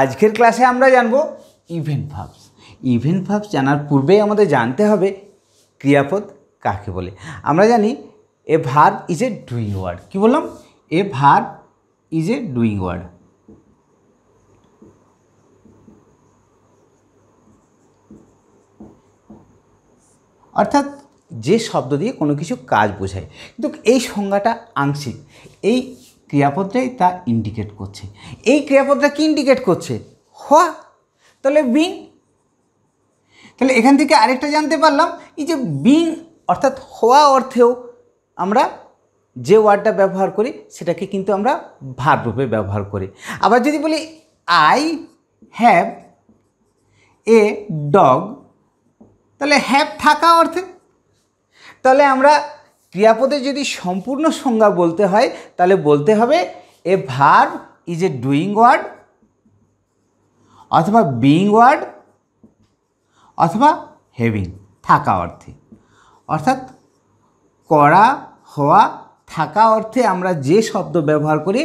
আজকের ক্লাসে আমরা জানব ইভেন্ট ভাবস ইভেন্ট ভাবস জানার পূর্বেই আমাদের জানতে হবে ক্রিয়াপদ কাকে বলে আমরা জানি a verb is a doing word কী বললাম a verb is a doing word অর্থাৎ যে শব্দ দিয়ে কোনো কিছু কাজ বোঝায় কিন্তু এই সংজ্ঞাটা আংশিক এই ক্রিয়াপদটাই তা ইন্ডিকেট করছে এই ক্রিয়াপদটা কি ইন্ডিকেট করছে হওয়া তাহলে বিং তাহলে এখান থেকে আরেকটা জানতে পারলাম এই যে বিং অর্থাৎ হওয়া অর্থেও আমরা যে ওয়ার্ডটা ব্যবহার করি সেটাকে কিন্তু আমরা রূপে ব্যবহার করি আবার যদি বলি আই হ্যাভ এ ডগ তাহলে হ্যাভ থাকা অর্থে তাহলে আমরা ক্রিয়াপদের যদি সম্পূর্ণ সংজ্ঞা বলতে হয় তাহলে বলতে হবে a verb is a doing word অথবা বিইং ওয়ার্ড অথবা হেভিং থাকা অর্থে অর্থাৎ করা হওয়া থাকা অর্থে আমরা যে শব্দ ব্যবহার করি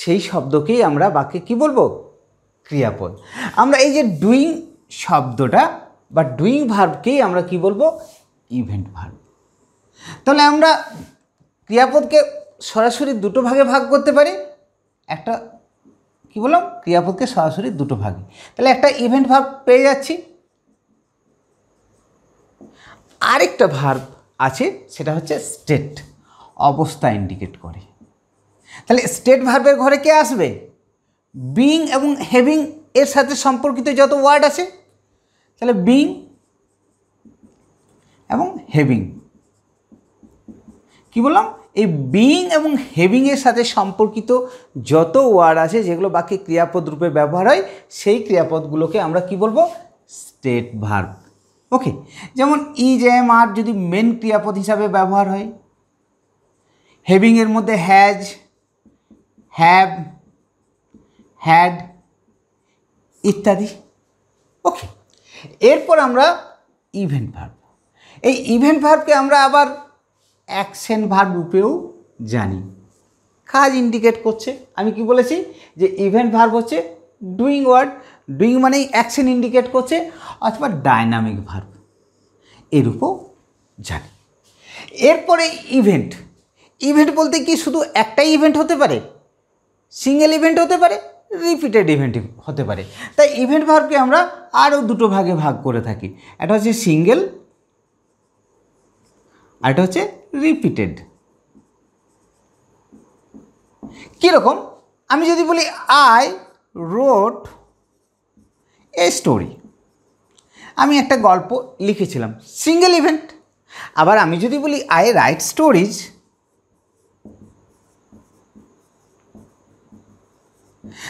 সেই শব্দকেই আমরা বাক্যে কি বলবো ক্রিয়াপদ আমরা এই যে ডুইং শব্দটা বা ডুইং ভার্বকেই আমরা কি বলবো ইভেন্ট ভার্ব তাহলে আমরা ক্রিয়াপদকে সরাসরি দুটো ভাগে ভাগ করতে পারি একটা কি বললাম ক্রিয়াপদকে সরাসরি দুটো ভাগে তাহলে একটা ইভেন্ট ভার্ব পেয়ে যাচ্ছি আরেকটা ভার্ব আছে সেটা হচ্ছে স্টেট অবস্থা ইন্ডিকেট করে তাহলে স্টেট ভার্বের ঘরে কে আসবে বিং এবং হেভিং এর সাথে সম্পর্কিত যত ওয়ার্ড আছে তাহলে বিং এবং হেভিং কি বললাম এই বিইং এবং হেভিংয়ের সাথে সম্পর্কিত যত ওয়ার্ড আছে যেগুলো বাকি ক্রিয়াপদ রূপে ব্যবহার হয় সেই ক্রিয়াপদগুলোকে আমরা কি বলবো স্টেট ভার্ব ওকে যেমন ইজ এম আর যদি মেন ক্রিয়াপদ হিসাবে ব্যবহার হয় হেভিংয়ের মধ্যে হ্যাজ হ্যাভ হ্যাড ইত্যাদি ওকে এরপর আমরা ইভেন্ট ভার্ব এই ইভেন্ট ভার্বকে আমরা আবার অ্যাকশন ভার্ব রূপেও জানি কাজ ইন্ডিকেট করছে আমি কি বলেছি যে ইভেন্ট ভার্ব হচ্ছে ডুইং ওয়ার্ড ডুইং মানেই অ্যাকশন ইন্ডিকেট করছে অথবা ডায়নামিক ভার্ব এরূপও জানি এরপরে ইভেন্ট ইভেন্ট বলতে কি শুধু একটাই ইভেন্ট হতে পারে সিঙ্গেল ইভেন্ট হতে পারে রিপিটেড ইভেন্ট হতে পারে তাই ইভেন্ট ভার্বকে আমরা আরও দুটো ভাগে ভাগ করে থাকি একটা হচ্ছে সিঙ্গেল আর এটা হচ্ছে রিপিটেড কীরকম আমি যদি বলি আই রোট এ স্টোরি আমি একটা গল্প লিখেছিলাম সিঙ্গেল ইভেন্ট আবার আমি যদি বলি আই রাইট স্টোরিজ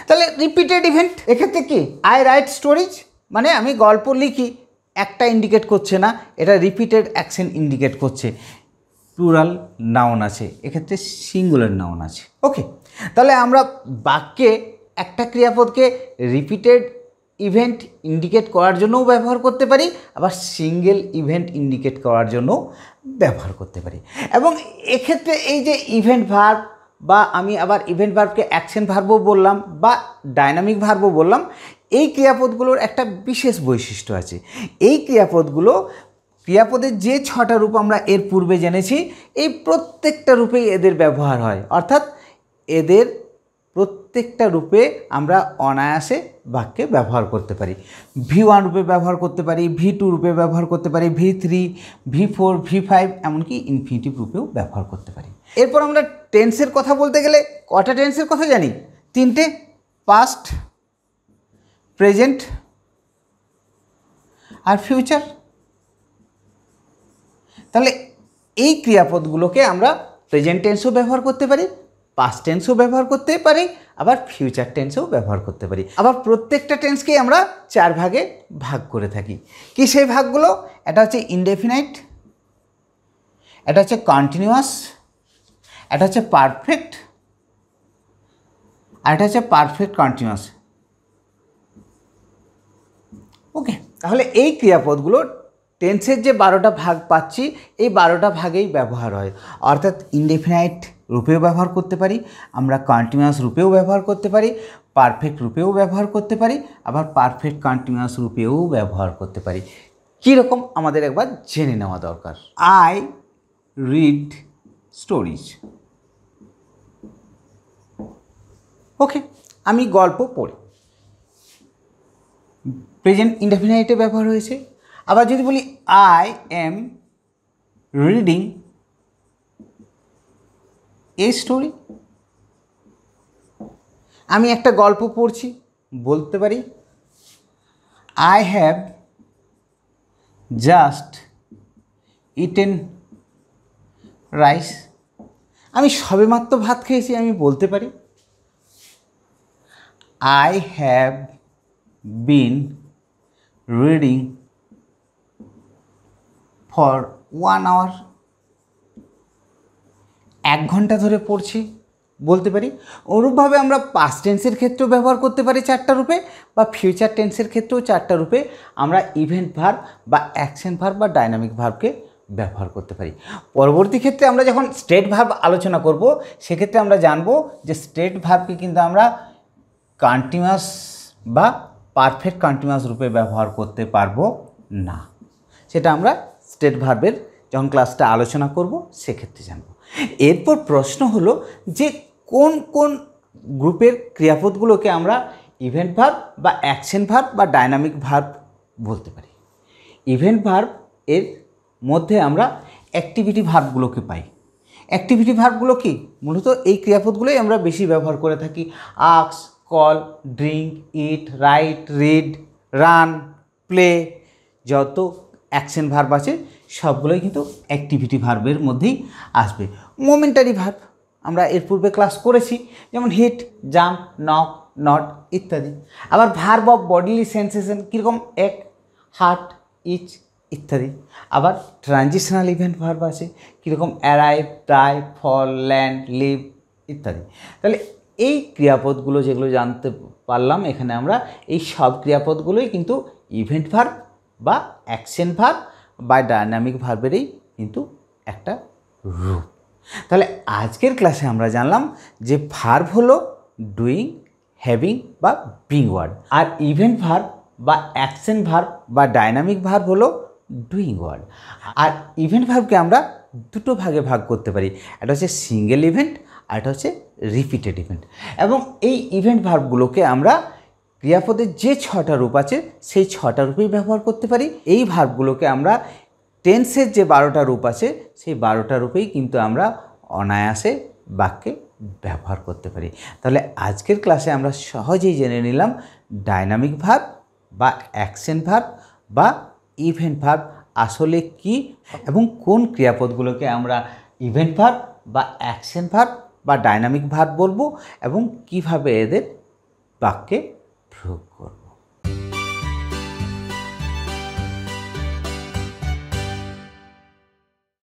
তাহলে রিপিটেড ইভেন্ট এক্ষেত্রে কি আই রাইট স্টোরিজ মানে আমি গল্প লিখি একটা ইন্ডিকেট করছে না এটা রিপিটেড অ্যাকশন ইন্ডিকেট করছে প্লুরাল নাউন আছে এক্ষেত্রে সিঙ্গুলার নাউন আছে ওকে তাহলে আমরা বাক্যে একটা ক্রিয়াপদকে রিপিটেড ইভেন্ট ইন্ডিকেট করার জন্যও ব্যবহার করতে পারি আবার সিঙ্গেল ইভেন্ট ইন্ডিকেট করার জন্য ব্যবহার করতে পারি এবং এক্ষেত্রে এই যে ইভেন্ট ভার্ব বা আমি আবার ইভেন্ট ভার্বকে অ্যাকশন ভার্বও বললাম বা ডাইনামিক ভার্বও বললাম এই ক্রিয়াপদগুলোর একটা বিশেষ বৈশিষ্ট্য আছে এই ক্রিয়াপদগুলো ক্রিয়াপদের যে ছটা রূপ আমরা এর পূর্বে জেনেছি এই প্রত্যেকটা রূপেই এদের ব্যবহার হয় অর্থাৎ এদের প্রত্যেকটা রূপে আমরা অনায়াসে বাক্যে ব্যবহার করতে পারি ভি ওয়ান রূপে ব্যবহার করতে পারি ভি টু রূপে ব্যবহার করতে পারি V three V four V five এমনকি ইনফিনিটিভ রূপেও ব্যবহার করতে পারি এরপর আমরা টেন্সের কথা বলতে গেলে কটা টেন্সের কথা জানি তিনটে পাস্ট প্রেজেন্ট আর ফিউচার তাহলে এই ক্রিয়াপদগুলোকে আমরা প্রেজেন্ট টেন্সও ব্যবহার করতে পারি পাস্ট টেন্সও ব্যবহার করতে পারি আবার ফিউচার টেন্সও ব্যবহার করতে পারি আবার প্রত্যেকটা টেন্সকেই আমরা চার ভাগে ভাগ করে থাকি কি সেই ভাগগুলো এটা হচ্ছে ইনডেফিনাইট এটা হচ্ছে কন্টিনিউয়াস এটা হচ্ছে পারফেক্ট আর এটা হচ্ছে পারফেক্ট কন্টিনিউয়াস ওকে তাহলে এই ক্রিয়াপদগুলো টেন্সের যে বারোটা ভাগ পাচ্ছি এই বারোটা ভাগেই ব্যবহার হয় অর্থাৎ ইনডেফিনাইট রূপেও ব্যবহার করতে পারি আমরা কন্টিনিউয়াস রূপেও ব্যবহার করতে পারি পারফেক্ট রূপেও ব্যবহার করতে পারি আবার পারফেক্ট কন্টিনিউয়াস রূপেও ব্যবহার করতে পারি কীরকম আমাদের একবার জেনে নেওয়া দরকার আই রিড স্টোরিজ ওকে আমি গল্প পড়ি প্রেজেন্ট ইনডেফিনাইটে ব্যবহার হয়েছে আবার যদি বলি I am reading a story আমি একটা গল্প পড়ছি বলতে পারি I have just eaten rice আমি সবেমাত্র ভাত খেয়েছি আমি বলতে পারি I have been reading for one hour এক ঘন্টা ধরে পড়ছি বলতে পারি অনুরূপভাবে আমরা পাস্ট টেন্সের ক্ষেত্রেও ব্যবহার করতে পারি চারটা রূপে বা ফিউচার টেন্সের ক্ষেত্রেও চারটা রূপে আমরা ইভেন্ট ভার বা অ্যাকশন ভার বা ডাইনামিক ভার্বকে ব্যবহার করতে পারি পরবর্তী ক্ষেত্রে আমরা যখন স্টেট ভার্ব আলোচনা করব সেক্ষেত্রে আমরা জানব যে স্টেট ভার্বকে কিন্তু আমরা কন্টিনিউয়াস বা পারফেক্ট কন্টিনিউয়াস রূপে ব্যবহার করতে পারবো না সেটা আমরা স্টেট ভার্বের যখন ক্লাসটা আলোচনা করব সেক্ষেত্রে জানব এরপর প্রশ্ন হলো যে কোন কোন গ্রুপের ক্রিয়াপদগুলোকে আমরা ইভেন্ট ভার্ব বা অ্যাকশন ভার্ব বা ডাইনামিক ভার্ব বলতে পারি ইভেন্ট ভার্ব এর মধ্যে আমরা অ্যাক্টিভিটি ভার্বগুলোকে পাই অ্যাক্টিভিটি ভার্বগুলো কি মূলত এই ক্রিয়াপদগুলোই আমরা বেশি ব্যবহার করে থাকি আক্স call drink eat write read run play যত অ্যাকশন ভার্ব আছে সবগুলোই কিন্তু অ্যাক্টিভিটি ভার্বের মধ্যেই আসবে মোমেন্টারি ভার্ব আমরা এর পূর্বে ক্লাস করেছি যেমন হিট জাম্প নক নট ইত্যাদি আবার ভার্ব অফ বডিলি সেন্সেশন কীরকম এক হার্ট ইচ ইত্যাদি আবার ট্রানজিশনাল ইভেন্ট ভার্ব আছে কীরকম arrive die fall land leave ইত্যাদি তাহলে এই ক্রিয়াপদগুলো যেগুলো জানতে পারলাম এখানে আমরা এই সব ক্রিয়াপদগুলোই কিন্তু ইভেন্ট ভার্ব বা অ্যাকশন ভার বা ডায়নামিক ভার্বেরই কিন্তু একটা রূপ তাহলে আজকের ক্লাসে আমরা জানলাম যে ভার্ব হলো ডুইং হ্যাভিং বা বিং ওয়ার্ড আর ইভেন্ট ভার্ব বা অ্যাকশন ভার্ব বা ডায়নামিক ভার্ব হলো ডুইং ওয়ার্ড আর ইভেন্ট ভার্বকে আমরা দুটো ভাগে ভাগ করতে পারি একটা হচ্ছে সিঙ্গেল ইভেন্ট আর একটা হচ্ছে রিপিটেড ইভেন্ট এবং এই ইভেন্ট ভার্বগুলোকে আমরা ক্রিয়াপদের যে ছটা রূপ আছে সেই ছটা রূপেই ব্যবহার করতে পারি এই ভার্বগুলোকে আমরা টেন্সের যে বারোটা রূপ আছে সেই বারোটা রূপেই কিন্তু আমরা অনায়াসে বাক্যে ব্যবহার করতে পারি তাহলে আজকের ক্লাসে আমরা সহজেই জেনে নিলাম ডাইনামিক ভাব বা অ্যাকশন ভাব বা ইভেন্ট ভাব আসলে কি এবং কোন ক্রিয়াপদগুলোকে আমরা ইভেন্ট ভাব বা অ্যাকশন ভাব বা ডাইনামিক ভাব বলবো এবং কিভাবে এদের বাক্যে